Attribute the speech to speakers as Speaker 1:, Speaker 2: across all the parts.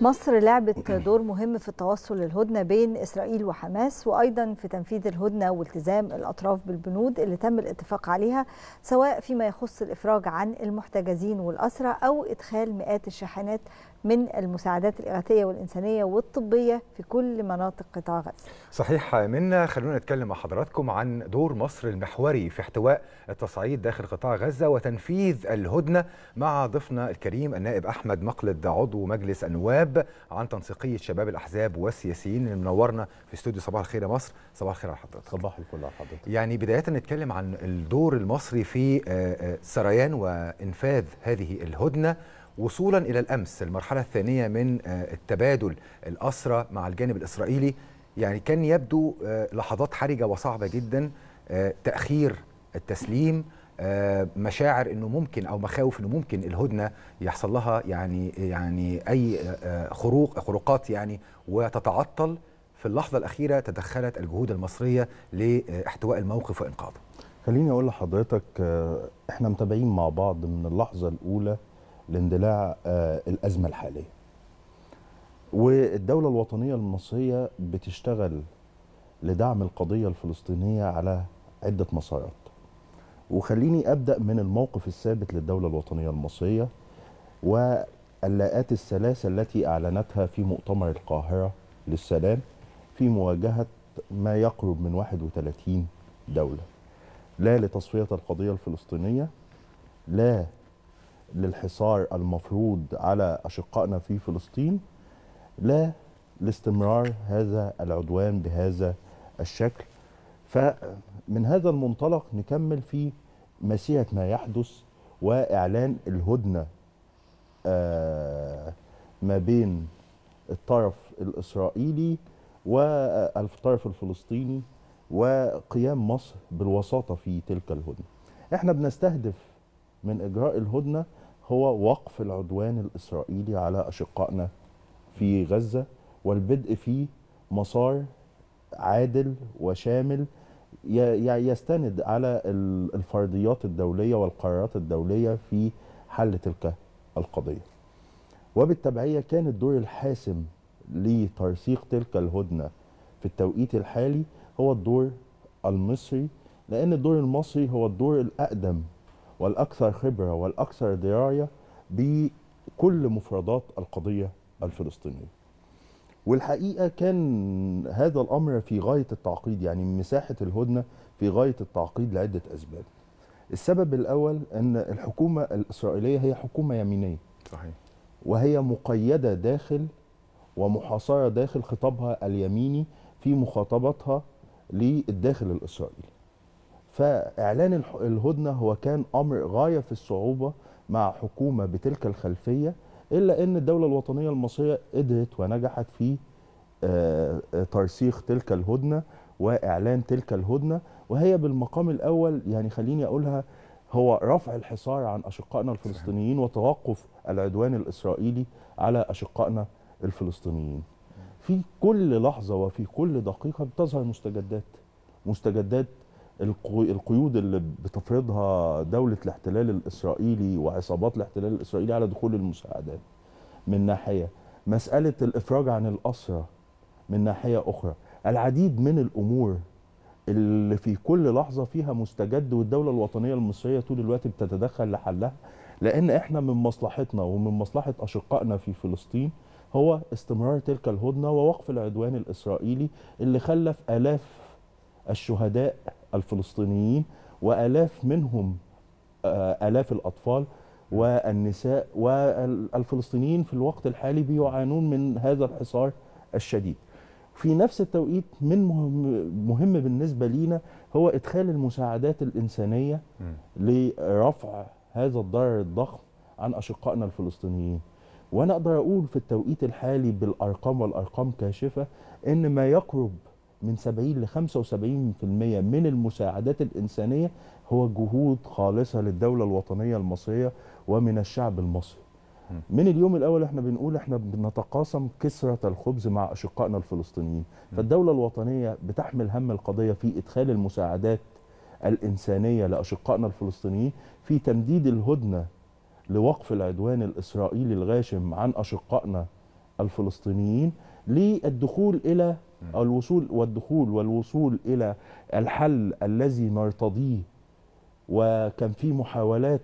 Speaker 1: مصر لعبت دور مهم في التوصل للهدنة بين إسرائيل وحماس وأيضا في تنفيذ الهدنة والتزام الأطراف بالبنود اللي تم الاتفاق عليها سواء فيما يخص الإفراج عن المحتجزين والأسرى أو إدخال مئات الشاحنات من المساعدات الإغاثية والإنسانية والطبية في كل مناطق قطاع غزة صحيح منا خلونا نتكلم مع حضراتكم عن دور مصر المحوري في احتواء التصعيد داخل قطاع غزة وتنفيذ الهدنة مع ضيفنا الكريم النائب أحمد مقلد عضو مجلس النواب عن تنسيقية شباب الأحزاب والسياسيين اللي منورنا في استوديو صباح الخير يا مصر صباح الخير على حضرتك صباح الكل على حضرتك يعني بداية نتكلم عن الدور المصري في آه، آه، سريان وإنفاذ هذه الهدنة وصولا إلى الأمس المرحلة الثانية من آه، التبادل الأسرى مع الجانب الإسرائيلي يعني كان يبدو آه، لحظات حرجة وصعبة جدا آه، تأخير التسليم مشاعر انه ممكن او مخاوف انه ممكن الهدنه يحصل لها يعني يعني اي خروق خروقات يعني وتتعطل في اللحظه الاخيره تدخلت
Speaker 2: الجهود المصريه لاحتواء الموقف وانقاذه. خليني اقول لحضرتك احنا متابعين مع بعض من اللحظه الاولى لاندلاع آه، الازمه الحاليه. والدوله الوطنيه المصريه بتشتغل لدعم القضيه الفلسطينيه على عده مسارات. وخليني ابدا من الموقف الثابت للدوله الوطنيه المصريه واللاءات الثلاثه التي اعلنتها في مؤتمر القاهره للسلام في مواجهه ما يقرب من 31 دوله. لا لتصفيه القضيه الفلسطينيه لا للحصار المفروض على أشقائنا في فلسطين لا لاستمرار هذا العدوان بهذا الشكل فمن هذا المنطلق نكمل في مسيرة ما يحدث وإعلان الهدنة آه، ما بين الطرف الإسرائيلي والطرف الفلسطيني وقيام مصر بالوساطة في تلك الهدنة احنا بنستهدف من إجراء الهدنة هو وقف العدوان الإسرائيلي على أشقائنا في غزة والبدء في مسار عادل وشامل يستند على الفرضيات الدولية والقرارات الدولية في حل تلك القضية وبالتبعية كان الدور الحاسم لترسيخ تلك الهدنة في التوقيت الحالي هو الدور المصري لأن الدور المصري هو الدور الأقدم والاكثر خبره والاكثر درايه بكل مفردات القضيه الفلسطينيه. والحقيقه كان هذا الامر في غايه التعقيد يعني مساحه الهدنه في غايه التعقيد لعده اسباب. السبب الاول ان الحكومه الاسرائيليه هي حكومه يمينيه. صحيح. وهي مقيده داخل ومحاصره داخل خطابها اليميني في مخاطبتها للداخل الاسرائيلي. فإعلان الهدنة هو كان أمر غاية في الصعوبة مع حكومة بتلك الخلفية إلا أن الدولة الوطنية المصرية قدرت ونجحت في آه، آه، ترسيخ تلك الهدنة وإعلان تلك الهدنة وهي بالمقام الأول يعني خليني أقولها هو رفع الحصار عن أشقائنا الفلسطينيين وتوقف العدوان الإسرائيلي على أشقائنا الفلسطينيين في كل لحظة وفي كل دقيقة بتظهر مستجدات مستجدات القيود اللي بتفرضها دولة الاحتلال الإسرائيلي وعصابات الاحتلال الإسرائيلي على دخول المساعدات من ناحية مسألة الإفراج عن الأسرة من ناحية أخرى العديد من الأمور اللي في كل لحظة فيها مستجد والدولة الوطنية المصرية طول الوقت بتتدخل لحلها لأن إحنا من مصلحتنا ومن مصلحة أشقائنا في فلسطين هو استمرار تلك الهدنة ووقف العدوان الإسرائيلي اللي خلف آلاف الشهداء الفلسطينيين وآلاف منهم آه، آلاف الأطفال والنساء والفلسطينيين في الوقت الحالي بيعانون من هذا الحصار الشديد في نفس التوقيت من مهم بالنسبة لينا هو إدخال المساعدات الإنسانية لرفع هذا الضرر الضخم عن أشقائنا الفلسطينيين وأنا أقدر أقول في التوقيت الحالي بالأرقام والأرقام كاشفة إن ما يقرب من 70 ل 75% من المساعدات الإنسانية هو جهود خالصة للدولة الوطنية المصرية ومن الشعب المصري من اليوم الاول احنا بنقول احنا بنتقاسم كسره الخبز مع اشقائنا الفلسطينيين فالدوله الوطنيه بتحمل هم القضيه في ادخال المساعدات الانسانيه لاشقائنا الفلسطينيين في تمديد الهدنه لوقف العدوان الاسرائيلي الغاشم عن اشقائنا الفلسطينيين للدخول الى الوصول والدخول والوصول إلى الحل الذي نرتضيه وكان في محاولات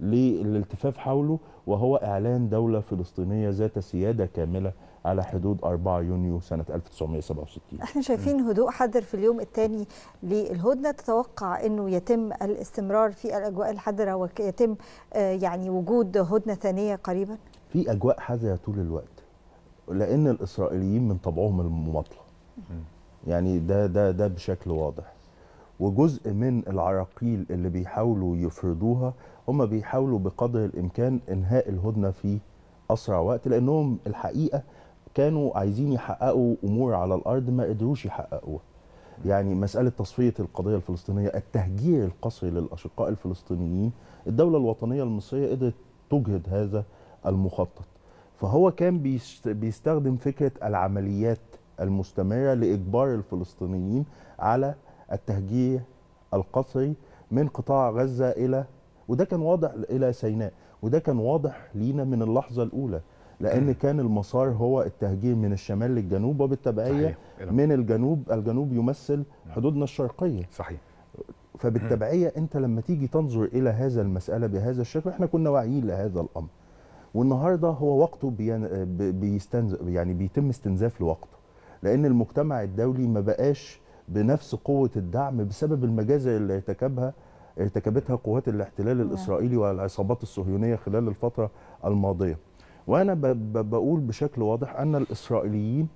Speaker 2: للالتفاف حوله وهو إعلان دولة فلسطينية ذات سيادة كاملة على حدود 4 يونيو سنة 1967 احنا شايفين
Speaker 1: هدوء حذر في اليوم الثاني للهدنة تتوقع أنه يتم الاستمرار في الأجواء الحذرة ويتم آه، يعني وجود هدنة ثانية قريبا
Speaker 2: في أجواء حذرة طول الوقت لأن الإسرائيليين من طبعهم المماطلة يعني ده ده ده بشكل واضح وجزء من العراقيل اللي بيحاولوا يفرضوها هم بيحاولوا بقدر الامكان انهاء الهدنه في اسرع وقت لانهم الحقيقه كانوا عايزين يحققوا امور على الارض ما قدروش يحققوها يعني مساله تصفيه القضيه الفلسطينيه التهجير القسري للاشقاء الفلسطينيين الدوله الوطنيه المصريه قدرت تجهد هذا المخطط فهو كان بيستخدم فكره العمليات المستمرة لإجبار الفلسطينيين على التهجير القسري من قطاع غزة إلى وده كان واضح إلى سيناء وده كان واضح لينا من اللحظة الأولى لأن كان المسار هو التهجير من الشمال للجنوب وبالتبعية من الجنوب الجنوب يمثل نعم. حدودنا الشرقية صحيح فبالتبعية أنت لما تيجي تنظر إلى هذا المسألة بهذا الشكل إحنا كنا واعيين لهذا الأمر والنهارده هو وقته بيستنزف يعني بيتم استنزاف لوقته لان المجتمع الدولي ما بقاش بنفس قوه الدعم بسبب المجازر اللي ارتكبها ارتكبتها قوات الاحتلال نعم. الاسرائيلي والعصابات الصهيونيه خلال الفتره الماضيه وانا بقول بشكل واضح ان الاسرائيليين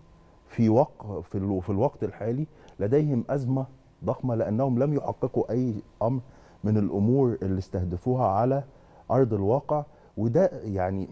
Speaker 2: في وق في, في الوقت الحالي لديهم ازمه ضخمه لانهم لم يحققوا اي امر من الامور اللي استهدفوها على ارض الواقع وده يعني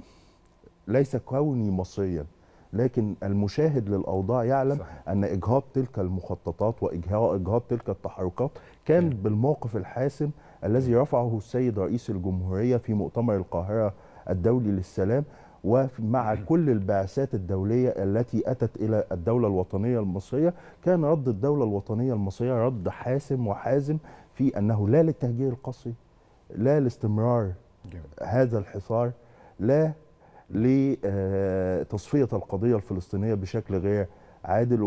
Speaker 2: ليس كوني مصريا لكن المشاهد للاوضاع يعلم صحيح. ان اجهاض تلك المخططات واجهاض تلك التحركات كان بالموقف الحاسم الذي رفعه السيد رئيس الجمهوريه في مؤتمر القاهره الدولي للسلام ومع كل البعثات الدولية التي أتت إلى الدولة الوطنية المصرية كان رد الدولة الوطنية المصرية رد حاسم وحازم في أنه لا للتهجير القسري لا لاستمرار هذا الحصار لا لتصفيه القضيه الفلسطينيه بشكل غير عادل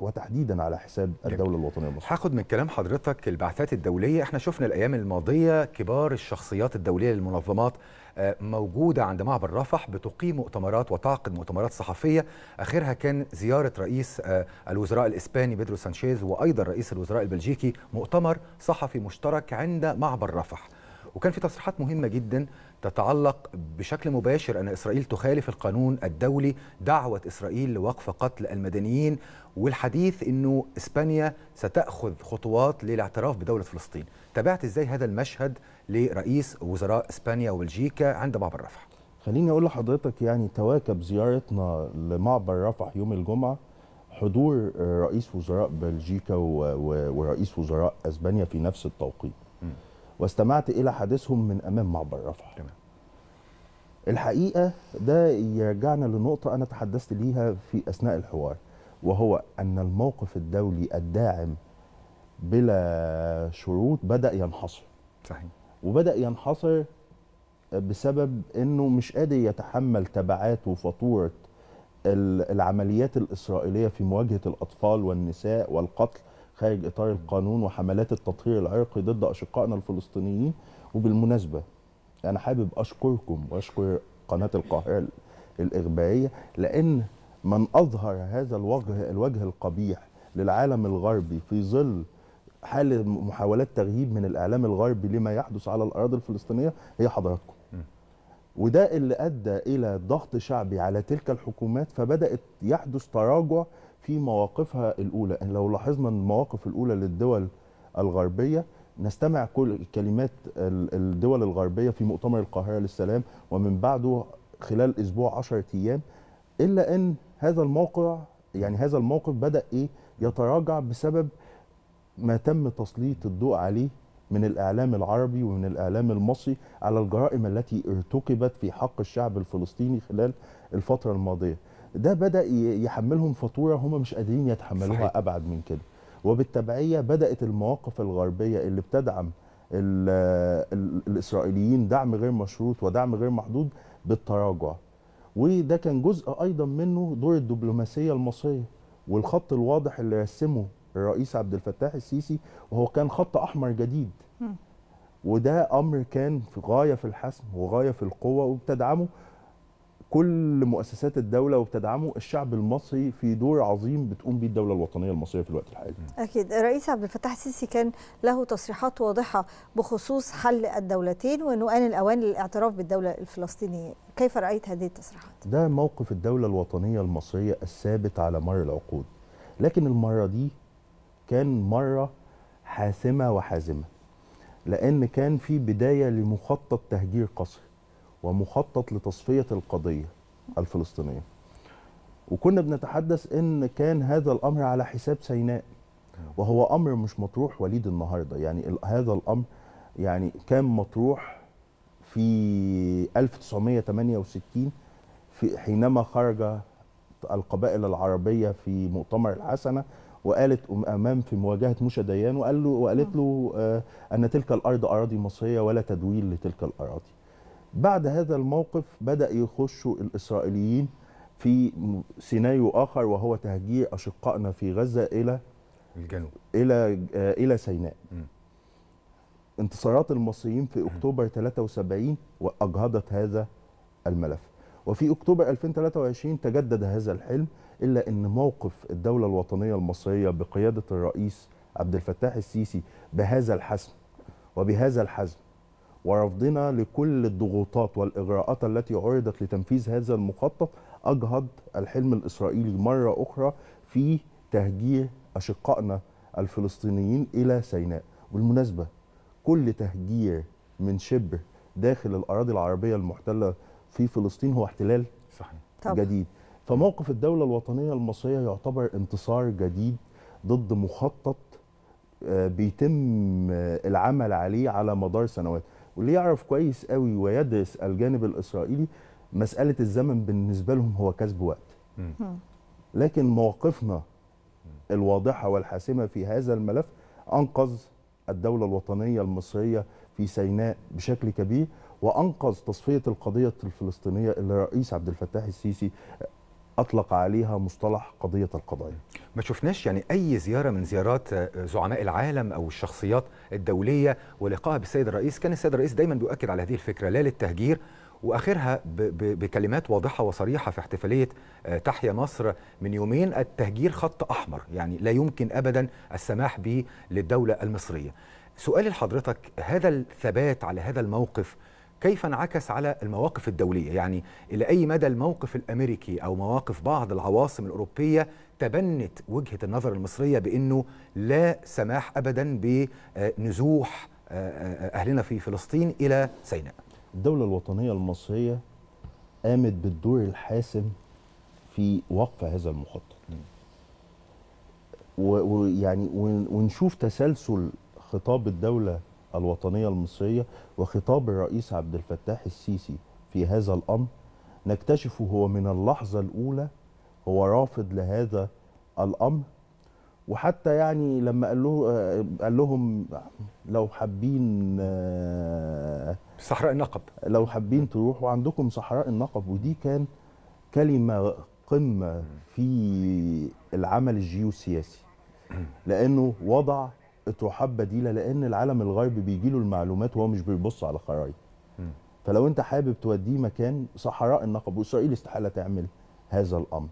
Speaker 2: وتحديدا على حساب الدوله
Speaker 1: الوطنيه المصريه. هاخد من كلام حضرتك البعثات الدوليه، احنا شفنا الايام الماضيه كبار الشخصيات الدوليه للمنظمات آه، موجوده عند معبر رفح بتقيم مؤتمرات وتعقد مؤتمرات صحفيه، اخرها كان زياره رئيس آه، الوزراء الاسباني بيدرو سانشيز وايضا رئيس الوزراء البلجيكي مؤتمر صحفي مشترك عند معبر رفح. وكان في تصريحات مهمه جدا تتعلق بشكل مباشر أن إسرائيل تخالف القانون الدولي دعوة إسرائيل لوقف قتل المدنيين والحديث أنه إسبانيا ستأخذ خطوات للاعتراف بدولة فلسطين تابعت إزاي هذا المشهد لرئيس
Speaker 2: وزراء إسبانيا وبلجيكا عند معبر رفح خليني أقول لحضرتك يعني تواكب زيارتنا لمعبر رفح يوم الجمعة حضور رئيس وزراء بلجيكا ورئيس وزراء اسبانيا في نفس التوقيت واستمعت إلى حديثهم من أمام معبر رفح تمام. الحقيقة ده يرجعنا لنقطة أنا تحدثت ليها في أثناء الحوار وهو أن الموقف الدولي الداعم بلا شروط بدأ ينحصر صحيح وبدأ ينحصر بسبب أنه مش قادر يتحمل تبعات وفاتورة العمليات الإسرائيلية في مواجهة الأطفال والنساء والقتل خارج اطار القانون وحملات التطهير العرقي ضد اشقائنا الفلسطينيين وبالمناسبه انا حابب اشكركم واشكر قناه القاهره الاخباريه لان من اظهر هذا الوجه الوجه القبيح للعالم الغربي في ظل حاله محاولات تغييب من الاعلام الغربي لما يحدث على الاراضي الفلسطينيه هي حضراتكم وده اللي ادى الى ضغط شعبي على تلك الحكومات فبدات يحدث تراجع في مواقفها الاولى ان يعني لو لاحظنا المواقف الاولى للدول الغربيه نستمع كل كلمات الدول الغربيه في مؤتمر القاهره للسلام ومن بعده خلال اسبوع 10 ايام الا ان هذا الموقع يعني هذا الموقف بدا ايه يتراجع بسبب ما تم تسليط الضوء عليه من الاعلام العربي ومن الاعلام المصري على الجرائم التي ارتكبت في حق الشعب الفلسطيني خلال الفتره الماضيه ده بدا يحملهم فاتوره هم مش قادرين يتحملوها صحيح. ابعد من كده وبالتبعيه بدات المواقف الغربيه اللي بتدعم الاسرائيليين دعم غير مشروط ودعم غير محدود بالتراجع وده كان جزء ايضا منه دور الدبلوماسيه المصريه والخط الواضح اللي رسمه الرئيس عبد الفتاح السيسي وهو كان خط احمر جديد وده امر كان في غايه في الحسم وغايه في القوه وبتدعمه كل مؤسسات الدوله وبتدعمه الشعب المصري في دور عظيم بتقوم به الدوله الوطنيه المصريه في الوقت الحالي. اكيد
Speaker 1: الرئيس عبد الفتاح السيسي كان له تصريحات واضحه بخصوص حل الدولتين وانه ان الاوان للاعتراف بالدوله الفلسطينيه، كيف رايت هذه التصريحات؟
Speaker 2: ده موقف الدوله الوطنيه المصريه الثابت على مر العقود، لكن المره دي كان مره حاسمه وحازمه. لان كان في بدايه لمخطط تهجير قسري. ومخطط لتصفيه القضيه الفلسطينيه وكنا بنتحدث ان كان هذا الامر على حساب سيناء وهو امر مش مطروح وليد النهارده يعني هذا الامر يعني كان مطروح في 1968 في حينما خرج القبائل العربيه في مؤتمر الحسنه وقالت امام في مواجهه موشى ديان وقال له وقالت له آه، ان تلك الارض اراضي مصريه ولا تدويل لتلك الاراضي بعد هذا الموقف بدأ يخشوا الإسرائيليين في سيناريو آخر وهو تهجير أشقائنا في غزة إلى الجنوب إلى آه، إلى سيناء م. انتصارات المصريين في أكتوبر 73 وأجهضت هذا الملف وفي أكتوبر 2023 تجدد هذا الحلم إلا أن موقف الدولة الوطنية المصرية بقيادة الرئيس عبد الفتاح السيسي بهذا الحسم وبهذا الحزم ورفضنا لكل الضغوطات والإغراءات التي عرضت لتنفيذ هذا المخطط أجهض الحلم الإسرائيلي مرة أخرى في تهجير أشقائنا الفلسطينيين إلى سيناء بالمناسبة كل تهجير من شبر داخل الأراضي العربية المحتلة في فلسطين هو احتلال صحيح. جديد فموقف الدولة الوطنية المصرية يعتبر انتصار جديد ضد مخطط آه، بيتم آه، العمل عليه على مدار سنوات واللي يعرف كويس قوي ويدرس الجانب الاسرائيلي مساله الزمن بالنسبه لهم هو كسب وقت لكن مواقفنا الواضحه والحاسمه في هذا الملف انقذ الدوله الوطنيه المصريه في سيناء بشكل كبير وانقذ تصفيه القضيه الفلسطينيه اللي الرئيس عبد الفتاح السيسي اطلق عليها مصطلح قضيه القضايا ما شفناش يعني اي زياره من
Speaker 1: زيارات آه، زعماء العالم او الشخصيات الدوليه ولقائها بالسيد الرئيس كان السيد الرئيس دايما بيؤكد على هذه الفكره لا للتهجير واخرها بكلمات واضحه وصريحه في احتفاليه آه، تحيا مصر من يومين التهجير خط احمر يعني لا يمكن ابدا السماح به للدوله المصريه سؤالي لحضرتك هذا الثبات على هذا الموقف كيف انعكس على المواقف الدولية يعني إلى أي مدى الموقف الأمريكي أو مواقف بعض العواصم الأوروبية تبنت وجهة النظر المصرية بأنه لا سماح أبدا بنزوح آه، آه، أهلنا في فلسطين إلى سيناء
Speaker 2: الدولة الوطنية المصرية قامت بالدور الحاسم في وقف هذا المخطط ويعني ونشوف تسلسل خطاب الدولة الوطنية المصرية وخطاب الرئيس عبد الفتاح السيسي في هذا الأمر نكتشف هو من اللحظة الأولى هو رافض لهذا الأمر وحتى يعني لما قال له قال لهم لو حابين صحراء النقب لو حابين تروحوا عندكم صحراء النقب ودي كان كلمة قمة في العمل الجيوسياسي لأنه وضع اطروحات بديله لان العالم الغيبي بيجي له المعلومات وهو مش بيبص على خرايط فلو انت حابب توديه مكان صحراء النقب واسرائيل استحاله تعمل هذا الامر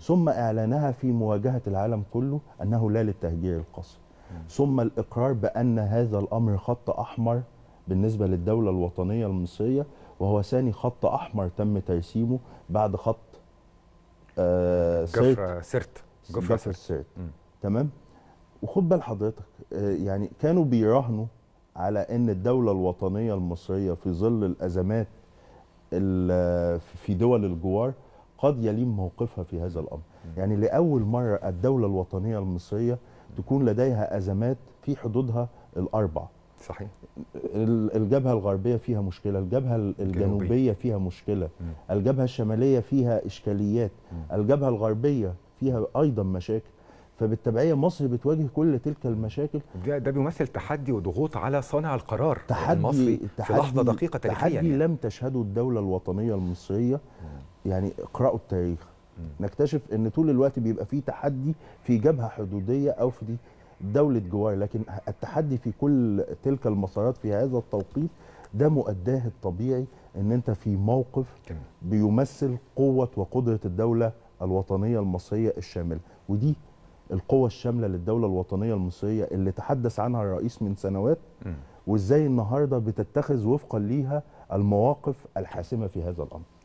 Speaker 2: ثم اعلانها في مواجهه العالم كله انه لا للتهجير القصري. ثم الاقرار بان هذا الامر خط احمر بالنسبه للدوله الوطنيه المصريه وهو ثاني خط احمر تم ترسيمه بعد خط آه سرت جفرة سرت جفرة سرت, سرت. تمام وخد بال حضرتك آه، يعني كانوا بيراهنوا على ان الدوله الوطنيه المصريه في ظل الازمات في دول الجوار قد يلين موقفها في هذا الامر يعني لاول مره الدوله الوطنيه المصريه تكون لديها ازمات في حدودها الاربع صحيح الجبهه الغربيه فيها مشكله الجبهه الجنوبيه فيها مشكله الجبهه الشماليه فيها اشكاليات الجبهه الغربيه فيها ايضا مشاكل فبالتبعيه مصر بتواجه كل تلك المشاكل ده ده بيمثل تحدي وضغوط
Speaker 1: على صانع القرار تحدي المصري تحدي في لحظه دقيقه تاريخيا يعني. تحدي يعني.
Speaker 2: لم تشهده الدوله الوطنيه المصريه يعني اقراوا التاريخ نكتشف ان طول الوقت بيبقى فيه تحدي في جبهه حدوديه او في دوله جوار لكن التحدي في كل تلك المسارات في هذا التوقيت ده مؤداه الطبيعي ان انت في موقف بيمثل قوه وقدره الدوله الوطنيه المصريه الشامله ودي القوة الشاملة للدولة الوطنية المصرية اللي تحدث عنها الرئيس من سنوات وازاي النهارده بتتخذ وفقا ليها المواقف الحاسمة في هذا الأمر